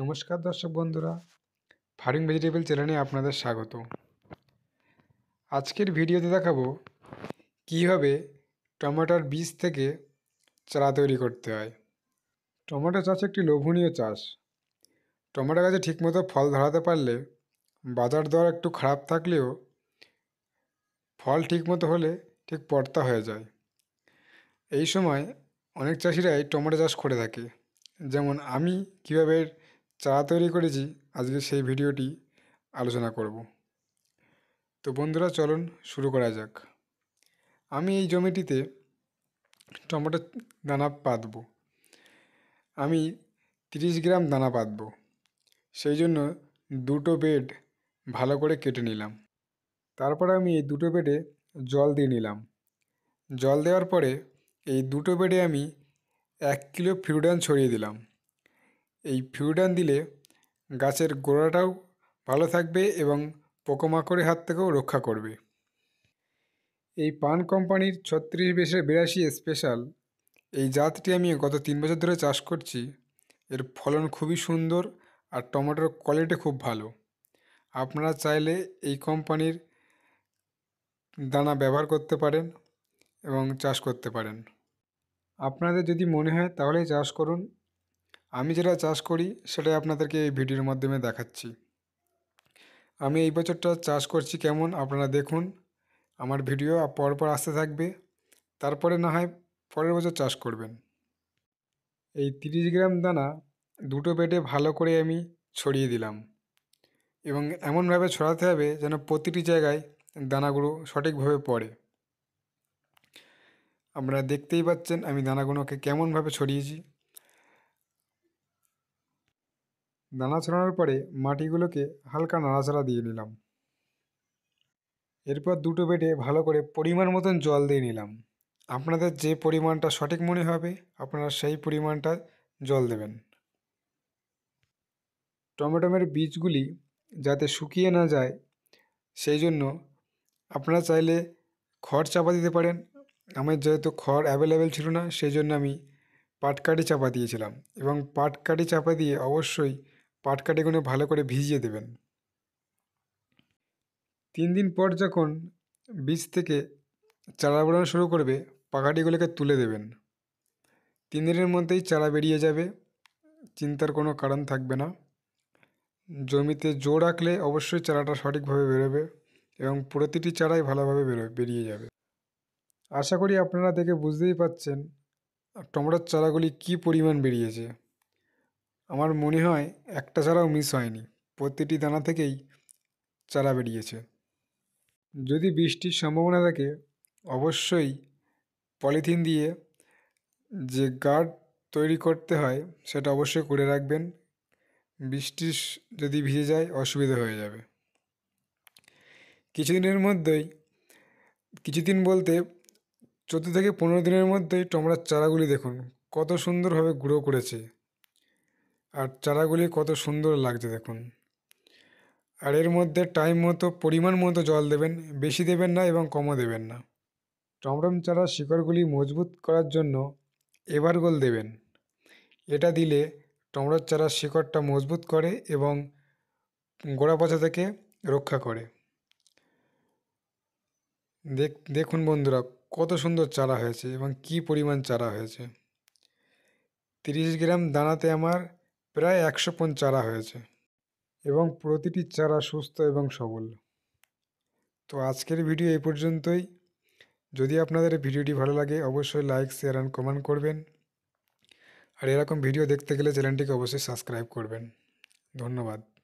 নমস্কার দর্শক বন্ধুরা ফার্মিং ভেজিটেবল চ্যানেলে আপনাদের স্বাগত আজকের ভিডিওতে দেখাবো কীভাবে টমেটোর বীজ থেকে চারা তৈরি করতে হয় টমেটো চাষ একটি লোভনীয় চাষ টমেটো গাছে ঠিকমতো ফল ধরাতে পারলে বাজার দর একটু খারাপ থাকলেও ফল ঠিকমতো হলে ঠিক পর্তা হয়ে যায় এই সময় অনেক চাষিরাই টমেটো চাষ করে থাকে যেমন আমি কীভাবে চা তৈরি করেছি আজকে সেই ভিডিওটি আলোচনা করব তো বন্ধুরা চলুন শুরু করা যাক আমি এই জমিটিতে টমেটো দানা পাতব আমি 30 গ্রাম দানা পাতব সেই জন্য দুটো বেড ভালো করে কেটে নিলাম তারপর আমি এই দুটো বেডে জল দিয়ে নিলাম জল দেওয়ার পরে এই দুটো বেডে আমি এক কিলো ফিরুডান ছড়িয়ে দিলাম এই ফিউডান দিলে গাছের গোড়াটাও ভালো থাকবে এবং পোকামাকড়ের হাত থেকেও রক্ষা করবে এই পান কোম্পানির ছত্রিশ বেশে বিরাশি স্পেশাল এই জাতটি আমি গত তিন বছর ধরে চাষ করছি এর ফলন খুবই সুন্দর আর টমেটোর কোয়ালিটি খুব ভালো আপনারা চাইলে এই কোম্পানির দানা ব্যবহার করতে পারেন এবং চাষ করতে পারেন আপনাদের যদি মনে হয় তাহলেই চাষ করুন আমি যেটা চাষ করি সেটাই আপনাদেরকে এই ভিডিওর মাধ্যমে দেখাচ্ছি আমি এই বছরটা চাষ করছি কেমন আপনারা দেখুন আমার ভিডিও পরপর আসতে থাকবে তারপরে না হয় পরের বছর চাষ করবেন এই তিরিশ গ্রাম দানা দুটো বেডে ভালো করে আমি ছড়িয়ে দিলাম এবং এমনভাবে ছড়াতে হবে যেন প্রতিটি জায়গায় দানাগুলো সঠিকভাবে পড়ে আপনারা দেখতেই পাচ্ছেন আমি দানাগুলোকে কেমনভাবে ছড়িয়েছি দানা ছড়ানোর পরে মাটিগুলোকে হালকা নাড়াচাড়া দিয়ে নিলাম এরপর দুটো বেডে ভালো করে পরিমাণ মতন জল দিয়ে নিলাম আপনাদের যে পরিমাণটা সঠিক মনে হবে আপনারা সেই পরিমাণটা জল দেবেন টমেটোমের বীজগুলি যাতে শুকিয়ে না যায় সেই জন্য আপনারা চাইলে খড় চাপা দিতে পারেন আমার যেহেতু খড় অ্যাভেলেবেল ছিল না সেই জন্য আমি পাটকাটি চাপা দিয়েছিলাম এবং পাটকাটি চাপা দিয়ে অবশ্যই পাটকাটিগুলো ভালো করে ভিজিয়ে দেবেন তিন দিন পর যখন বীজ থেকে চারা বেরোনো শুরু করবে পাখাটিগুলোকে তুলে দেবেন তিন দিনের মধ্যেই চারা বেরিয়ে যাবে চিন্তার কোনো কারণ থাকবে না জমিতে জোর রাখলে অবশ্যই চারাটা সঠিকভাবে বেরোবে এবং প্রতিটি চারাই ভালোভাবে বেরো বেরিয়ে যাবে আশা করি আপনারা দেখে বুঝতেই পাচ্ছেন টমেটোর চারাগুলি কি পরিমাণ বেরিয়েছে আমার মনে হয় একটা চারাও মিস হয়নি প্রতিটি দানা থেকেই চারা বেরিয়েছে যদি বৃষ্টির সম্ভাবনা থাকে অবশ্যই পলিথিন দিয়ে যে গার্ড তৈরি করতে হয় সেটা অবশ্যই করে রাখবেন বৃষ্টি যদি ভিজে যায় অসুবিধা হয়ে যাবে কিছুদিনের মধ্যেই কিছুদিন বলতে চোদ্দ থেকে পনেরো দিনের মধ্যেই টমেটোর চারাগুলি দেখুন কত সুন্দরভাবে গ্রো করেছে আর চারাগুলি কত সুন্দর লাগছে দেখুন আর এর মধ্যে টাইম মতো পরিমাণ মতো জল দেবেন বেশি দেবেন না এবং কমও দেবেন না টমরম চারা শিকড়গুলি মজবুত করার জন্য এবার গোল দেবেন এটা দিলে টমটম চারার শিকড়টা মজবুত করে এবং গোড়া পচা থেকে রক্ষা করে দেখ দেখুন বন্ধুরা কত সুন্দর চারা হয়েছে এবং কি পরিমাণ চারা হয়েছে তিরিশ গ্রাম দানাতে আমার প্রায় একশো পন চারা হয়েছে এবং প্রতিটি চারা সুস্থ এবং সবল তো আজকের ভিডিও এই পর্যন্তই যদি আপনাদের ভিডিওটি ভালো লাগে অবশ্যই লাইক শেয়ার অ্যান্ড কমেন্ট করবেন আর এরকম ভিডিও দেখতে গেলে চ্যানেলটিকে অবশ্যই সাবস্ক্রাইব করবেন ধন্যবাদ